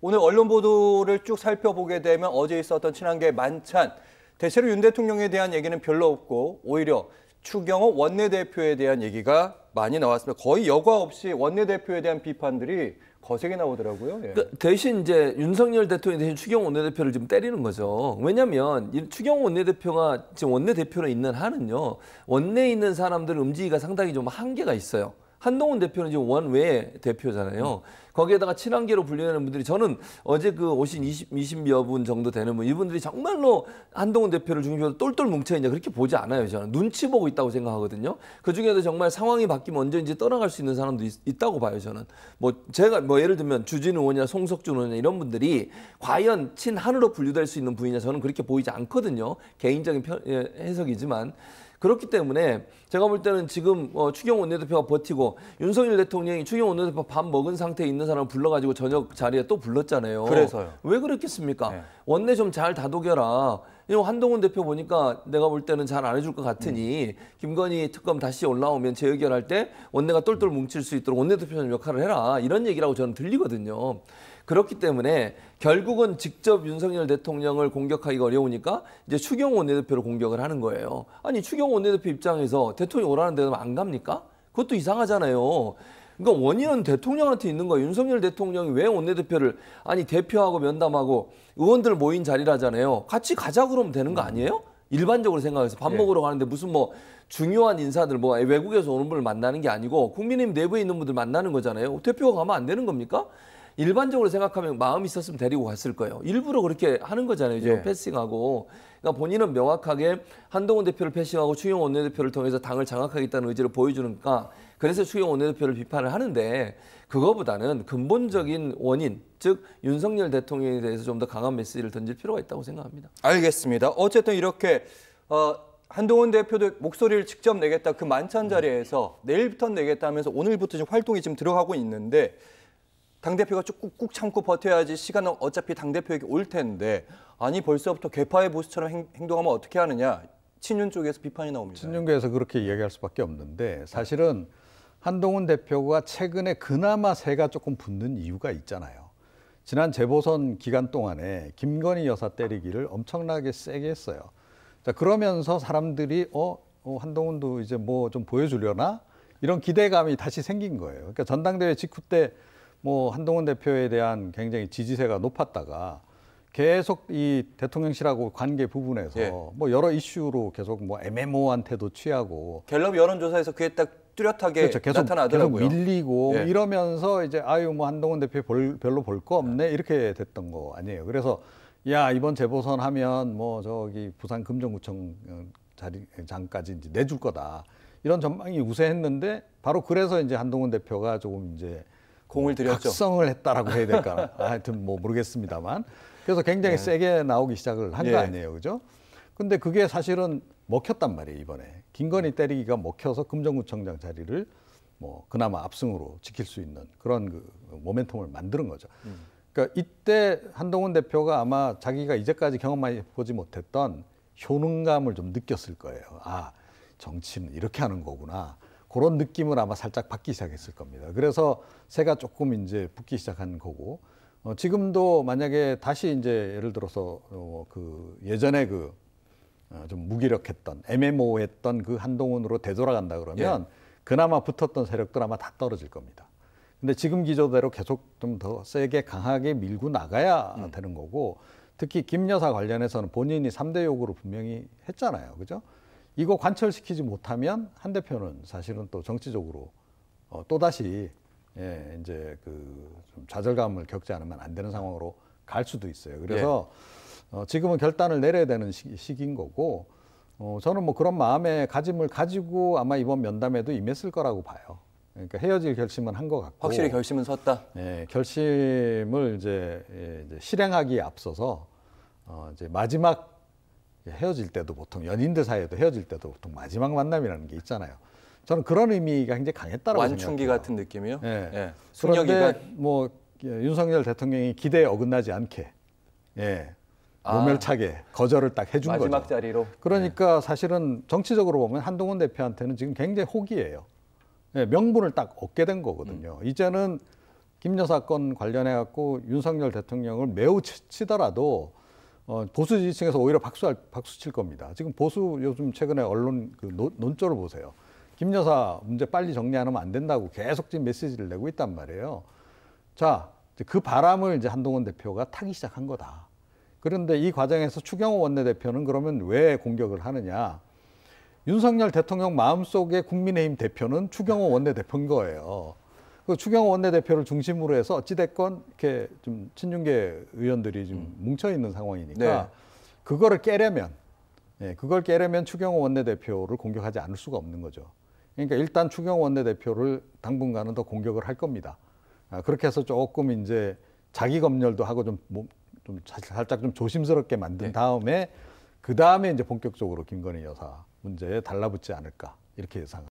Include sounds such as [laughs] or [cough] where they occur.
오늘 언론 보도를 쭉 살펴보게 되면 어제 있었던 친한계 만찬 대체로 윤 대통령에 대한 얘기는 별로 없고 오히려 추경호 원내대표에 대한 얘기가 많이 나왔습니다. 거의 여과 없이 원내대표에 대한 비판들이 거세게 나오더라고요. 예. 그 대신 이제 윤석열 대통령 대신 추경호 원내대표를 지금 때리는 거죠. 왜냐하면 추경호 원내대표가 지금 원내대표로 있는 한은요. 원내에 있는 사람들 움직이가 상당히 좀 한계가 있어요. 한동훈 대표는 지금 원외 대표잖아요. 음. 거기에다가 친한계로 분류되는 분들이 저는 어제 그 오신 20, 20여 분 정도 되는 분 이분들이 정말로 한동훈 대표를 중심으로 똘똘 뭉쳐있냐 그렇게 보지 않아요. 저는 눈치 보고 있다고 생각하거든요. 그중에도 정말 상황이 바뀌면 언제인지 떠나갈 수 있는 사람도 있, 다고 봐요. 저는 뭐 제가 뭐 예를 들면 주진우 의원이나 송석준 의원 이나 이런 분들이 과연 친한으로 분류될 수 있는 분이냐 저는 그렇게 보이지 않거든요. 개인적인 편, 예, 해석이지만 그렇기 때문에 제가 볼 때는 지금 어, 추경 원내대표가 버티고 윤석열 대통령이 추경 원내대표 밥 먹은 상태에 있는 사람을 불러가지고 저녁 자리에 또 불렀잖아요. 그래서요. 왜그렇겠습니까 네. 원내 좀 잘 다독여라. 이거 한동훈 대표 보니까 내가 볼 때는 잘 안 해줄 것 같으니 음. 김건희 특검 다시 올라오면 재의결할 때 원내가 똘똘 뭉칠 수 있도록 원내대표님 역할을 해라 이런 얘기라고 저는 들리거든요. 그렇기 때문에 결국은 직접 윤석열 대통령을 공격하기가 어려우니까 이제 추경 원내대표를 공격을 하는 거예요. 아니 추경 원내대표 입장에서 대통령 오라는 데는 안 갑니까? 그것도 이상하잖아요. 그러니까 원인은 대통령한테 있는 거예요. 윤석열 대통령이 왜 원내대표를 아니 대표하고 면담하고 의원들 모인 자리라잖아요. 같이 가자 그러면 되는 거 아니에요? 일반적으로 생각해서 밥 예. 먹으러 가는데 무슨 뭐 중요한 인사들 뭐 외국에서 오는 분을 만나는 게 아니고 국민의힘 내부에 있는 분들 만나는 거잖아요. 대표가 가면 안 되는 겁니까? 일반적으로 생각하면 마음이 있었으면 데리고 갔을 거예요. 일부러 그렇게 하는 거잖아요. 이제 예. 패싱하고. 그러니까 본인은 명확하게 한동훈 대표를 패싱하고 추경 원내대표를 통해서 당을 장악하겠다는 의지를 보여주니까 그래서 추경 원내대표를 비판을 하는데 그거보다는 근본적인 원인, 즉 윤석열 대통령에 대해서 좀 더 강한 메시지를 던질 필요가 있다고 생각합니다. 알겠습니다. 어쨌든 이렇게 어, 한동훈 대표도 목소리를 직접 내겠다 그 만찬 음. 자리에서 내일부터 내겠다 하면서 오늘부터 지금 활동이 지금 들어가고 있는데 당대표가 쭉꾹 참고 버텨야지 시간은 어차피 당대표에게 올 텐데 아니 벌써부터 개파의 보수처럼 행, 행동하면 어떻게 하느냐 친윤 쪽에서 비판이 나옵니다. 친윤계에서 그렇게 이야기할 수밖에 없는데 사실은 한동훈 대표가 최근에 그나마 새가 조금 붙는 이유가 있잖아요. 지난 재보선 기간 동안에 김건희 여사 때리기를 엄청나게 세게 했어요. 자, 그러면서 사람들이 어, 어 한동훈도 이제 뭐 좀 보여주려나? 이런 기대감이 다시 생긴 거예요. 그러니까 전당대회 직후 때 뭐 한동훈 대표에 대한 굉장히 지지세가 높았다가 계속 이 대통령실하고 관계 부분에서 예. 뭐 여러 이슈로 계속 뭐 애매모호한 태도 취하고 갤럽 여론조사에서 그게 딱 뚜렷하게 그렇죠. 계속, 나타나더라고요. 계속 밀리고 뭐 예. 이러면서 이제 아유 뭐 한동훈 대표 볼, 별로 볼 거 없네 예. 이렇게 됐던 거 아니에요. 그래서 야 이번 재보선 하면 뭐 저기 부산 금정구청 어, 자리 장까지 이제 내줄 거다 이런 전망이 우세했는데 바로 그래서 이제 한동훈 대표가 조금 이제 공을 들였죠. 각성을 했다라고 해야 될까? [laughs] 하여튼 뭐 모르겠습니다만. 그래서 굉장히 네. 세게 나오기 시작을 한거 예. 아니에요, 그죠? 근데 그게 사실은 먹혔단 말이에요 이번에 김건희 때리기가 먹혀서 금정구청장 자리를 뭐 그나마 압승으로 지킬 수 있는 그런 그 모멘텀을 만드는 거죠. 음. 그러니까 이때 한동훈 대표가 아마 자기가 이제까지 경험해 보지 못했던 효능감을 좀 느꼈을 거예요. 아 정치는 이렇게 하는 거구나. 그런 느낌을 아마 살짝 받기 시작했을 겁니다. 그래서 새가 조금 이제 붙기 시작한 거고 어, 지금도 만약에 다시 이제 예를 들어서 어, 그 예전에 그 어, 좀 무기력했던 애매모호했던 그 한동훈으로 되돌아간다 그러면 예. 그나마 붙었던 세력들 아마 다 떨어질 겁니다. 근데 지금 기조대로 계속 좀 더 세게 강하게 밀고 나가야 음. 되는 거고 특히 김 여사 관련해서는 본인이 삼대 요구를 분명히 했잖아요. 그죠? 이거 관철시키지 못하면 한 대표는 사실은 또 정치적으로 어, 또다시 예, 이제 그 좌절감을 겪지 않으면 안 되는 상황으로 갈 수도 있어요. 그래서 예. 어, 지금은 결단을 내려야 되는 시, 시기인 거고 어, 저는 뭐 그런 마음의 가짐을 가지고 아마 이번 면담에도 임했을 거라고 봐요. 그러니까 헤어질 결심은 한 것 같고 확실히 결심은 섰다. 예, 결심을 이제, 예, 이제 실행하기에 앞서서 어, 이제 마지막 헤어질 때도 보통 연인들 사이에도 헤어질 때도 보통 마지막 만남이라는 게 있잖아요. 저는 그런 의미가 굉장히 강했다라고 완충기 생각합니다. 같은 느낌이요. 예. 예. 그런데 뭐 예, 윤석열 대통령이 기대에 어긋나지 않게 예. 아. 모멸차게 아, 거절을 딱 해준 마지막 거죠. 마지막 자리로. 그러니까 네. 사실은 정치적으로 보면 한동훈 대표한테는 지금 굉장히 호기예요. 예, 명분을 딱 얻게 된 거거든요. 음. 이제는 김 여사건 관련해 갖고 윤석열 대통령을 매우 치더라도 어, 보수 지지층에서 오히려 박수할, 박수 칠 겁니다. 지금 보수 요즘 최근에 언론 그 논, 논조를 보세요. 김 여사 문제 빨리 정리 안 하면 안 된다고 계속 지금 메시지를 내고 있단 말이에요. 자, 그 바람을 이제 한동훈 대표가 타기 시작한 거다. 그런데 이 과정에서 추경호 원내대표는 그러면 왜 공격을 하느냐. 윤석열 대통령 마음속에 국민의힘 대표는 추경호 원내대표인 거예요. 그 추경 원내대표를 중심으로 해서 어찌됐건 이렇게 좀친중계 의원들이 좀 음. 뭉쳐 있는 상황이니까 네. 그거를 깨려면 예, 그걸 깨려면 추경 원내대표를 공격하지 않을 수가 없는 거죠. 그러니까 일단 추경 원내대표를 당분간은 더 공격을 할 겁니다. 아, 그렇게 해서 조금 이제 자기 검열도 하고 좀, 뭐, 좀 살짝 좀 조심스럽게 만든 네. 다음에 그 다음에 이제 본격적으로 김건희 여사 문제에 달라붙지 않을까 이렇게 예상합니다.